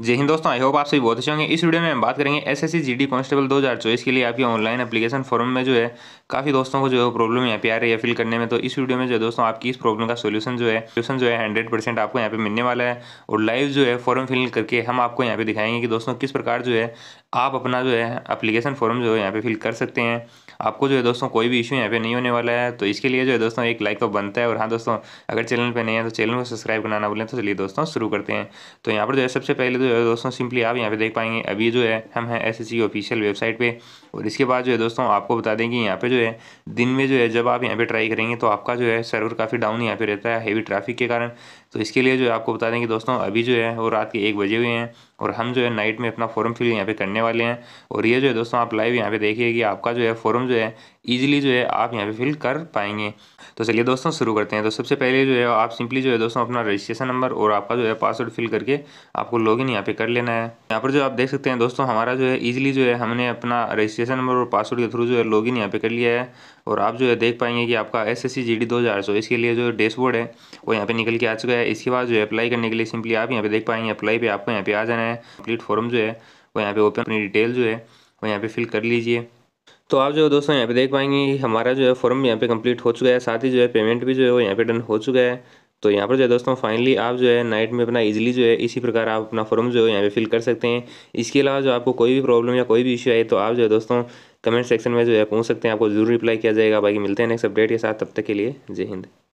जय हिंद दोस्तों I hope आप सभी बहुत अच्छे होंगे इस वीडियो में हम बात करेंगे S S C G D constable दो हज़ार चौबीस के लिए आपकी ऑनलाइन एप्लीकेशन फॉर्म में जो है काफ़ी दोस्तों को जो है प्रॉब्लम यहाँ पे आ रही है फिल करने में तो इस वीडियो में जो है दोस्तों आपकी इस प्रॉब्लम का सोल्यूशन जो है सोल्यूशन जो है हंड्रेड परसेंट आपको यहाँ पे मिलने वाला है और लाइव जो है फॉर्म फिल करके हम आपको यहाँ पे दिखाएंगे कि दोस्तों किस प्रकार जो है आप अपना जो है अप्लीकेशन फॉर्म जो है यहाँ पे फिल कर सकते हैं आपको जो है दोस्तों कोई भी इशू यहाँ पे नहीं होने वाला है तो इसके लिए जो है दोस्तों एक लाइक तो बनता है और हाँ दोस्तों अगर चैनल पर नहीं है तो चैनल को सब्सक्राइब करना ना बोले तो चलिए दोस्तों शुरू करते हैं तो यहाँ पर जो है सबसे पहले तो जो है दोस्तों सिंपली आप यहाँ पे देख पाएंगे अभी जो है हम हैं S S C official website पे और इसके बाद जो है दोस्तों आपको बता दें कि यहाँ पे जो है दिन में जो है जब आप यहाँ पे ट्राई करेंगे तो आपका जो है सर्वर काफ़ी डाउन यहाँ पे रहता है हैवी ट्रैफिक के कारण तो इसके लिए जो है आपको बता दें कि दोस्तों अभी जो है वो रात के एक बजे हुए हैं और हम जो है नाइट में अपना फॉर्म फिल यहाँ पे करने वाले हैं और ये जो है दोस्तों आप लाइव यहाँ पे देखिए कि आपका जो है फॉर्म जो है ईजिली जो है आप यहाँ पे फिल कर पाएंगे तो चलिए दोस्तों शुरू करते हैं तो सबसे पहले जो है आप सिंपली जो है दोस्तों अपना रजिस्ट्रेशन नंबर और आपका जो है पासवर्ड फिल करके आपको लॉग इन यहाँ पे कर लेना है यहाँ पर जो आप देख सकते हैं दोस्तों हमारा जो है इजीली जो है हमने अपना रजिस्ट्रेशन नंबर और पासवर्ड के थ्रू जो है लॉगिन यहाँ पे कर लिया है और आप जो है देख पाएंगे कि आपका S S C G D दो हज़ार लिए जो डैशबोर्ड है वो यहाँ पे निकल के आ चुका है इसके बाद जो है अप्लाई करने के लिए सिंपली आप यहाँ पे देख पाएंगे अप्लाई पर आपको यहाँ पे आ जाना है कम्प्लीट फॉर्म जो है वो यहाँ पे ओपन अपनी डिटेल जो है वो यहाँ पे फिल कर लीजिए तो आप जो है दोस्तों यहाँ पे देख पाएंगे हमारा जो है फॉर्म यहाँ पे कंप्लीट हो चुका है साथ ही जो है पेमेंट भी जो है वो यहाँ पे डन हो चुका है तो यहाँ पर जो है दोस्तों फाइनली आप जो है नाइट में अपना इजीली जो है इसी प्रकार आप अपना फॉर्म जो है यहाँ पे फिल कर सकते हैं इसके अलावा जो आपको कोई भी प्रॉब्लम या कोई भी इश्यू आए तो आप जो है दोस्तों कमेंट सेक्शन में जो है पूछ सकते हैं आपको जरूर रिप्लाई किया जाएगा बाकी मिलते हैं नेक्स्ट अपडेट के साथ तब तक के लिए जय हिंद